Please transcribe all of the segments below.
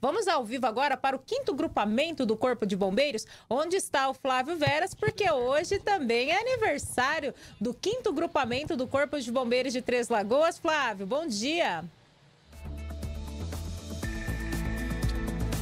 Vamos ao vivo agora para o quinto grupamento do Corpo de Bombeiros, onde está o Flávio Veras, porque hoje também é aniversário do quinto grupamento do Corpo de Bombeiros de Três Lagoas. Flávio, bom dia.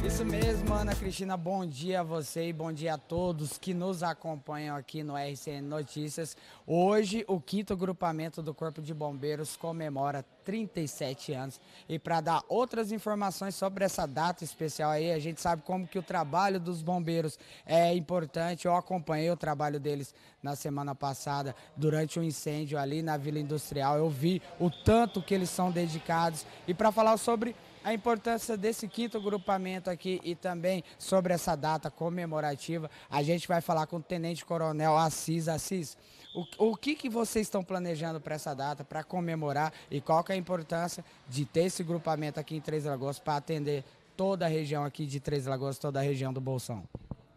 Isso mesmo, Ana Cristina, bom dia a você e bom dia a todos que nos acompanham aqui no RCN Notícias. Hoje, o quinto grupamento do Corpo de Bombeiros comemora 37 anos. E para dar outras informações sobre essa data especial aí, a gente sabe como que o trabalho dos bombeiros é importante. Eu acompanhei o trabalho deles na semana passada, durante um incêndio ali na Vila Industrial. Eu vi o tanto que eles são dedicados. E para falar sobre a importância desse quinto grupamento aqui e também sobre essa data comemorativa. A gente vai falar com o Tenente Coronel Assis. Assis, o, o que, que vocês estão planejando para essa data, para comemorar e qual que é a importância de ter esse grupamento aqui em Três Lagoas para atender toda a região aqui de Três Lagoas, toda a região do Bolsão?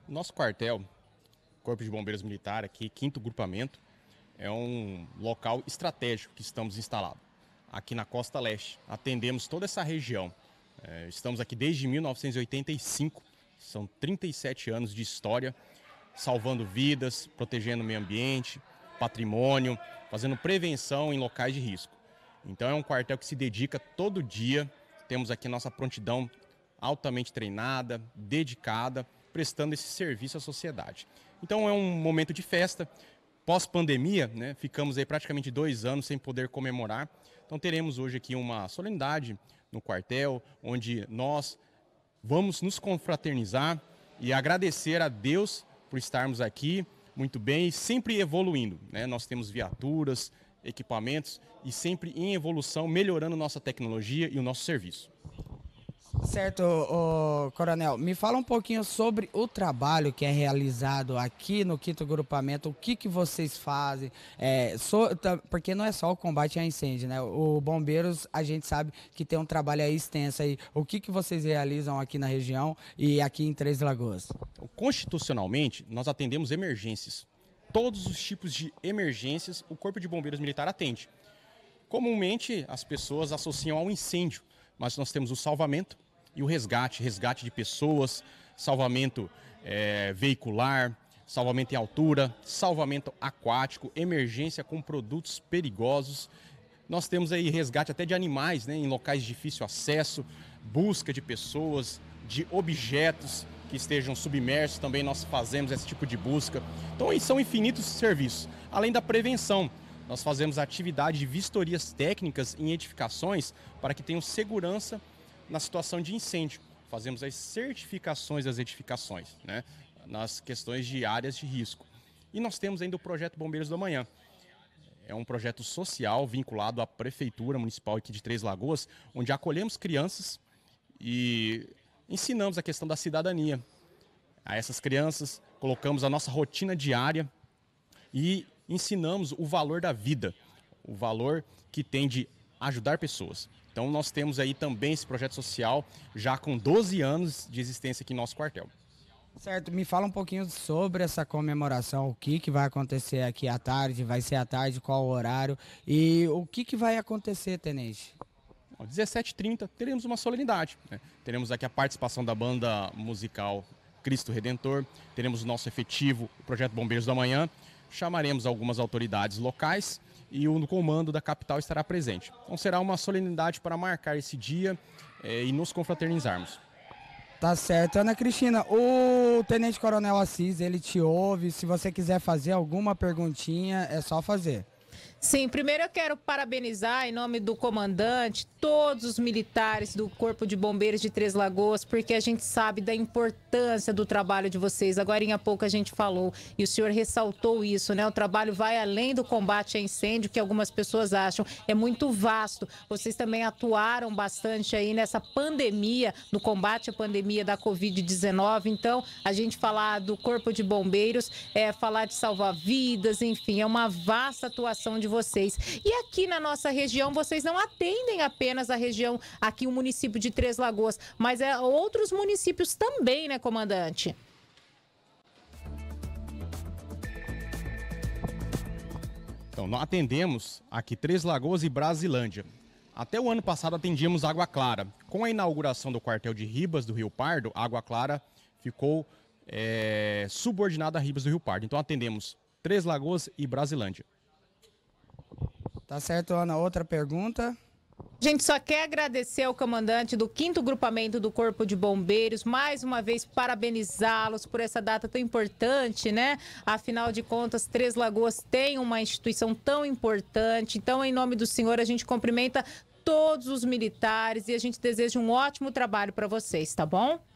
Nosso quartel, Corpo de Bombeiros Militar aqui, quinto grupamento, é um local estratégico que estamos instalados aqui na Costa Leste. Atendemos toda essa região. É, estamos aqui desde 1985, são 37 anos de história, salvando vidas, protegendo o meio ambiente, patrimônio, fazendo prevenção em locais de risco. Então é um quartel que se dedica todo dia. Temos aqui nossa prontidão altamente treinada, dedicada, prestando esse serviço à sociedade. Então é um momento de festa pós-pandemia, né, ficamos aí praticamente dois anos sem poder comemorar. Então teremos hoje aqui uma solenidade no quartel, onde nós vamos nos confraternizar e agradecer a Deus por estarmos aqui muito bem e sempre evoluindo. Né? Nós temos viaturas, equipamentos e sempre em evolução, melhorando nossa tecnologia e o nosso serviço certo, ô, Coronel. Me fala um pouquinho sobre o trabalho que é realizado aqui no Quinto Grupamento, o que, que vocês fazem, é, so, tá, porque não é só o combate a incêndio, né? O Bombeiros, a gente sabe que tem um trabalho aí extenso aí. O que, que vocês realizam aqui na região e aqui em Três Lagoas? Constitucionalmente, nós atendemos emergências. Todos os tipos de emergências o Corpo de Bombeiros Militar atende. Comumente, as pessoas associam ao incêndio, mas nós temos o salvamento, e o resgate, resgate de pessoas, salvamento é, veicular, salvamento em altura, salvamento aquático, emergência com produtos perigosos. Nós temos aí resgate até de animais, né, em locais de difícil acesso, busca de pessoas, de objetos que estejam submersos, também nós fazemos esse tipo de busca. Então, são infinitos serviços. Além da prevenção, nós fazemos atividade de vistorias técnicas em edificações para que tenham segurança na situação de incêndio. Fazemos as certificações das edificações, né? nas questões de áreas de risco. E nós temos ainda o projeto Bombeiros do Amanhã. É um projeto social vinculado à Prefeitura Municipal aqui de Três Lagoas, onde acolhemos crianças e ensinamos a questão da cidadania a essas crianças, colocamos a nossa rotina diária e ensinamos o valor da vida, o valor que tem de ajudar pessoas. Então nós temos aí também esse projeto social já com 12 anos de existência aqui em nosso quartel. Certo, me fala um pouquinho sobre essa comemoração, o que, que vai acontecer aqui à tarde, vai ser à tarde, qual horário e o que, que vai acontecer, Tenente? 17h30 teremos uma solenidade. Né? Teremos aqui a participação da banda musical Cristo Redentor, teremos o nosso efetivo, o Projeto Bombeiros da Manhã, chamaremos algumas autoridades locais e o comando da capital estará presente. Então será uma solenidade para marcar esse dia é, e nos confraternizarmos. Tá certo. Ana Cristina, o Tenente Coronel Assis, ele te ouve. Se você quiser fazer alguma perguntinha, é só fazer. Sim, primeiro eu quero parabenizar, em nome do comandante, todos os militares do Corpo de Bombeiros de Três Lagoas, porque a gente sabe da importância do trabalho de vocês. Agora em pouco a gente falou e o senhor ressaltou isso, né? O trabalho vai além do combate a incêndio, que algumas pessoas acham. É muito vasto. Vocês também atuaram bastante aí nessa pandemia, no combate à pandemia da Covid-19. Então, a gente falar do Corpo de Bombeiros, é falar de salvar vidas, enfim, é uma vasta atuação de vocês. E aqui na nossa região, vocês não atendem apenas a região, aqui o município de Três Lagoas, mas é outros municípios também, né, comandante? Então, nós atendemos aqui Três Lagoas e Brasilândia. Até o ano passado atendíamos Água Clara. Com a inauguração do quartel de Ribas do Rio Pardo, Água Clara ficou é, subordinada a Ribas do Rio Pardo. Então atendemos Três Lagoas e Brasilândia. Tá certo, Ana? Outra pergunta? A gente só quer agradecer ao comandante do 5 Grupamento do Corpo de Bombeiros, mais uma vez parabenizá-los por essa data tão importante, né? Afinal de contas, Três Lagoas tem uma instituição tão importante. Então, em nome do senhor, a gente cumprimenta todos os militares e a gente deseja um ótimo trabalho para vocês, tá bom?